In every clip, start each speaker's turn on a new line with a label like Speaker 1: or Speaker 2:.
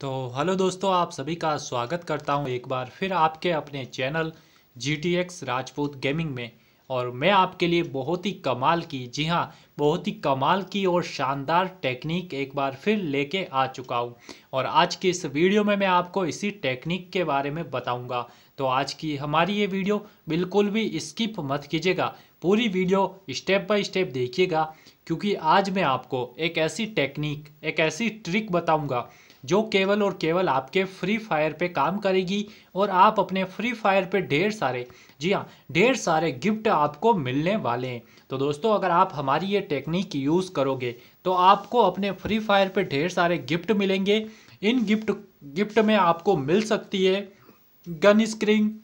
Speaker 1: तो हेलो दोस्तों आप सभी का स्वागत करता हूं एक बार फिर आपके अपने channel G T X Rajput gaming में और मैं आपके लिए बहुत ही कमाल की जी हाँ बहुत ही कमाल की और शानदार टेक्निक एक बार फिर लेके आ चुका हूँ और आज की इस वीडियो में मैं आपको इसी टेक्निक के बारे में बताऊँगा तो आज की हमारी ये वीडियो बिल्कुल भी स्किप मत कीजिएगा पूरी वीडियो स्टेप बाय स्टेप देखिएगा क्योंकि आज मैं आपको एक ऐसी टेक्निक एक ऐसी ट्रिक बताऊँगा जो केवल और केवल आपके फ्री फायर पे काम करेगी और आप अपने फ्री फायर पे ढेर सारे जी हाँ ढेर सारे गिफ्ट आपको मिलने वाले हैं तो दोस्तों अगर आप हमारी ये टेक्निक यूज़ करोगे तो आपको अपने फ्री फायर पे ढेर सारे गिफ्ट मिलेंगे इन गिफ्ट गिफ्ट में आपको मिल सकती है गन स्क्रीन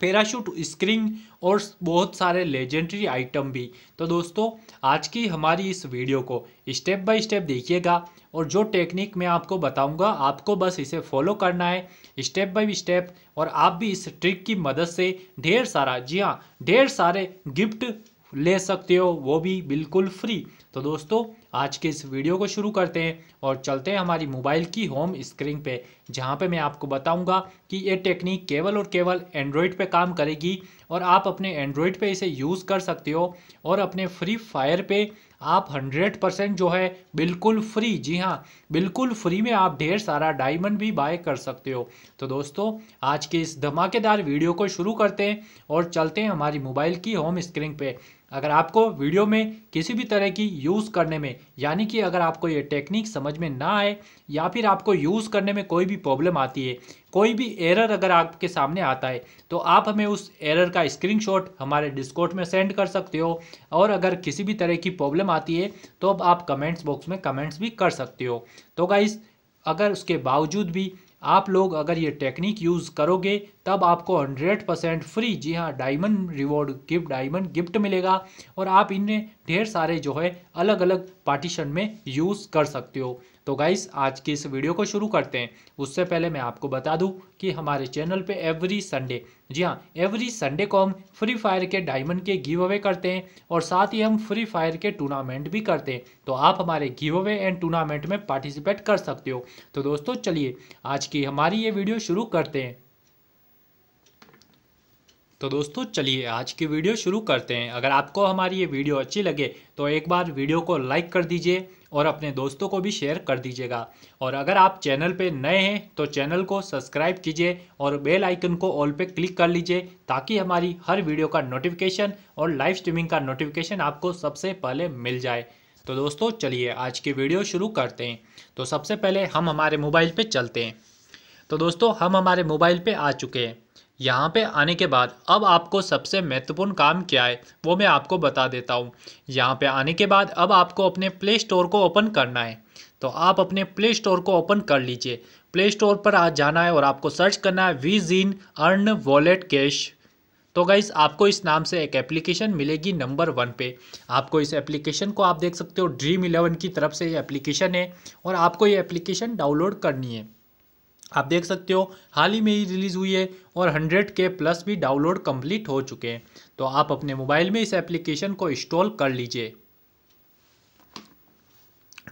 Speaker 1: पैराशूट स्क्रिंग और बहुत सारे लेजेंडरी आइटम भी तो दोस्तों आज की हमारी इस वीडियो को स्टेप बाय स्टेप देखिएगा और जो टेक्निक मैं आपको बताऊंगा आपको बस इसे फॉलो करना है स्टेप बाय स्टेप और आप भी इस ट्रिक की मदद से ढेर सारा जी हाँ ढेर सारे गिफ्ट ले सकते हो वो भी बिल्कुल फ्री तो दोस्तों आज के इस वीडियो को शुरू करते हैं और चलते हैं हमारी मोबाइल की होम स्क्रीन पे जहाँ पे मैं आपको बताऊंगा कि ये टेक्निक केवल और केवल एंड्रॉयड पे काम करेगी और आप अपने एंड्रॉयड पे इसे यूज़ कर सकते हो और अपने फ्री फायर पे आप 100 परसेंट जो है बिल्कुल फ्री जी हाँ बिल्कुल फ्री में आप ढेर सारा डायमंड भी बाय कर सकते हो तो दोस्तों आज के इस धमाकेदार वीडियो को शुरू करते हैं और चलते हैं हमारी मोबाइल की होम स्क्रीन पे अगर आपको वीडियो में किसी भी तरह की यूज़ करने में यानी कि अगर आपको ये टेक्निक समझ में ना आए या फिर आपको यूज़ करने में कोई भी प्रॉब्लम आती है कोई भी एरर अगर आपके सामने आता है तो आप हमें उस एरर का स्क्रीनशॉट हमारे डिस्कोट में सेंड कर सकते हो और अगर किसी भी तरह की प्रॉब्लम आती है तो अब आप कमेंट्स बॉक्स में कमेंट्स भी कर सकते हो तो गाइज़ अगर उसके बावजूद भी आप लोग अगर ये टेक्निक यूज़ करोगे तब आपको 100 परसेंट फ्री जी हाँ diamond reward gift diamond gift मिलेगा और आप इन्हें ढेर सारे जो है अलग अलग पार्टीशन में यूज़ कर सकते हो तो गाइस आज की इस वीडियो को शुरू करते हैं उससे पहले मैं आपको बता दूं कि हमारे चैनल पे एवरी संडे जी हाँ एवरी संडे को हम फ्री फायर के डायमंड के गिव अवे करते हैं और साथ ही हम फ्री फायर के टूर्नामेंट भी करते हैं तो आप हमारे गिव अवे एंड टूर्नामेंट में पार्टिसिपेट कर सकते हो तो दोस्तों चलिए आज की हमारी ये वीडियो शुरू करते हैं तो दोस्तों चलिए आज की वीडियो शुरू करते हैं अगर आपको हमारी ये वीडियो अच्छी लगे तो एक बार वीडियो को लाइक कर दीजिए और अपने दोस्तों को भी शेयर कर दीजिएगा और अगर आप चैनल पे नए हैं तो चैनल को सब्सक्राइब कीजिए और बेल आइकन को ऑल पे क्लिक कर लीजिए ताकि हमारी हर वीडियो का नोटिफिकेशन और लाइव स्ट्रीमिंग का नोटिफिकेशन आपको सबसे पहले मिल जाए तो दोस्तों चलिए आज की वीडियो शुरू करते हैं तो सबसे पहले हम हमारे मोबाइल पर चलते हैं तो दोस्तों हम हमारे मोबाइल पर आ चुके हैं यहाँ पे आने के बाद अब आपको सबसे महत्वपूर्ण काम क्या है वो मैं आपको बता देता हूँ यहाँ पे आने के बाद अब आपको अपने प्ले स्टोर को ओपन करना है तो आप अपने प्ले स्टोर को ओपन कर लीजिए प्ले स्टोर पर आज जाना है और आपको सर्च करना है वी जीन अर्न वॉलेट कैश तो गाइस आपको इस नाम से एक एप्लीकेशन मिलेगी नंबर वन पे आपको इस एप्लीकेशन को आप देख सकते हो ड्रीम इलेवन की तरफ से ये एप्लीकेशन है और आपको ये एप्लीकेशन डाउनलोड करनी है आप देख सकते हो हाल ही में ही रिलीज़ हुई है और 100 के प्लस भी डाउनलोड कंप्लीट हो चुके हैं तो आप अपने मोबाइल में इस एप्लीकेशन को इंस्टॉल कर लीजिए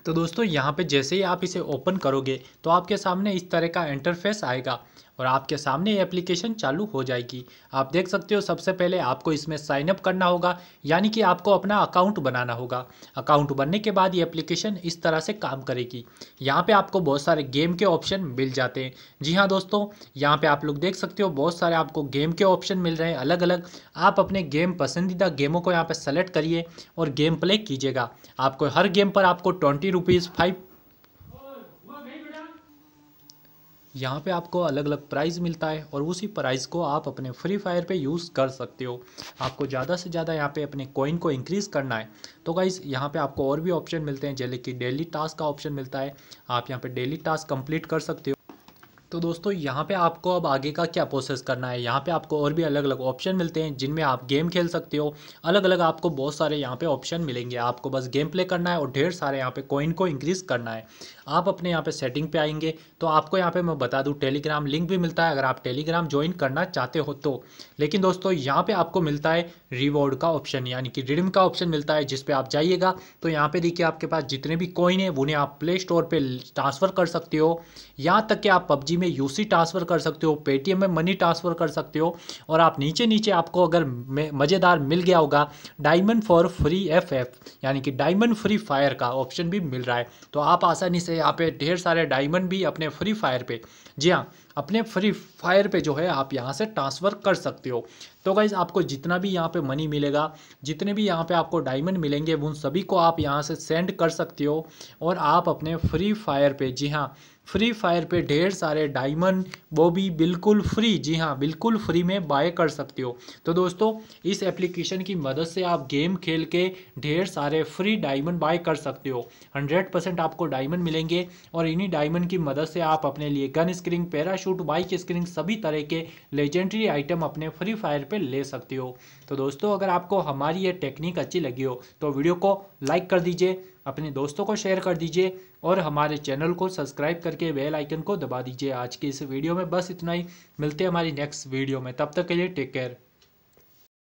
Speaker 1: तो दोस्तों यहाँ पे जैसे ही आप इसे ओपन करोगे तो आपके सामने इस तरह का इंटरफेस आएगा और आपके सामने ये एप्लीकेशन चालू हो जाएगी आप देख सकते हो सबसे पहले आपको इसमें साइनअप करना होगा यानी कि आपको अपना अकाउंट बनाना होगा अकाउंट बनने के बाद ये एप्लीकेशन इस तरह से काम करेगी यहाँ पर आपको बहुत सारे गेम के ऑप्शन मिल जाते हैं जी हाँ दोस्तों यहाँ पर आप लोग देख सकते हो बहुत सारे आपको गेम के ऑप्शन मिल रहे हैं अलग अलग आप अपने गेम पसंदीदा गेमों को यहाँ पर सेलेक्ट करिए और गेम प्ले कीजिएगा आपको हर गेम पर आपको ट्वेंटी रुपीज़ फाइव यहाँ पे आपको अलग अलग प्राइज़ मिलता है और उसी प्राइज़ को आप अपने फ्री फायर पे यूज़ कर सकते हो आपको ज़्यादा से ज़्यादा यहाँ पे अपने कॉइन को इंक्रीज़ करना है तो गाइज़ यहाँ पे आपको और भी ऑप्शन मिलते हैं जैसे कि डेली टास्क का ऑप्शन मिलता है आप यहाँ पे डेली टास्क कंप्लीट कर सकते हो तो दोस्तों यहाँ पे आपको अब आगे का क्या प्रोसेस करना है यहाँ पे आपको और भी अलग अलग ऑप्शन मिलते हैं जिनमें आप गेम खेल सकते हो अलग अलग आपको बहुत सारे यहाँ पे ऑप्शन मिलेंगे आपको बस गेम प्ले करना है और ढेर सारे यहाँ पे कॉइन को इंक्रीज़ करना है आप अपने यहाँ पे सेटिंग पे आएंगे तो आपको यहाँ पे मैं बता दूँ टेलीग्राम लिंक भी मिलता है अगर आप टेलीग्राम ज्वाइन करना चाहते हो तो लेकिन दोस्तों यहाँ पर आपको मिलता है रिवॉर्ड का ऑप्शन यानी कि रिडिम का ऑप्शन मिलता है जिसपे आप जाइएगा तो यहाँ पर देखिए आपके पास जितने भी कॉइन है उन्हें आप प्ले स्टोर पर ट्रांसफ़र कर सकते हो यहाँ तक कि आप पबजी में यूसी ट्रांसफ़र कर सकते हो पेटीएम में मनी ट्रांसफ़र कर सकते हो और आप नीचे नीचे आपको अगर मज़ेदार मिल गया होगा diamond for free F F यानी कि डायमंड फ्री फायर का ऑप्शन भी मिल रहा है तो आप आसानी से यहाँ पे ढेर सारे डायमंड भी अपने फ्री फायर पे जी हाँ अपने फ्री फायर पे जो है आप यहाँ से ट्रांसफ़र कर सकते हो तो गाइज़ आपको जितना भी यहाँ पे मनी मिलेगा जितने भी यहाँ पे आपको डायमंड मिलेंगे उन सभी को आप यहाँ से सेंड कर सकते हो और आप अपने फ्री फायर पे जी हाँ फ्री फायर पे ढेर सारे डायमंड वो भी बिल्कुल फ्री जी हाँ बिल्कुल फ्री में बाय कर सकते हो तो दोस्तों इस एप्लीकेशन की मदद से आप गेम खेल के ढेर सारे फ्री डायमंड बाय कर सकते हो 100 परसेंट आपको डायमंड मिलेंगे और इन्हीं डायमंड की मदद से आप अपने लिए gun screen parachute bike screen सभी तरह के लेजेंडरी आइटम अपने फ्री फायर पर ले सकते हो तो दोस्तों अगर आपको हमारी ये टेक्निक अच्छी लगी हो तो वीडियो को लाइक कर दीजिए अपने दोस्तों को शेयर कर दीजिए और हमारे चैनल को सब्सक्राइब करके बेल आइकन को दबा दीजिए आज की इस वीडियो में बस इतना ही मिलते हैं हमारी नेक्स्ट वीडियो में तब तक के लिए टेक केयर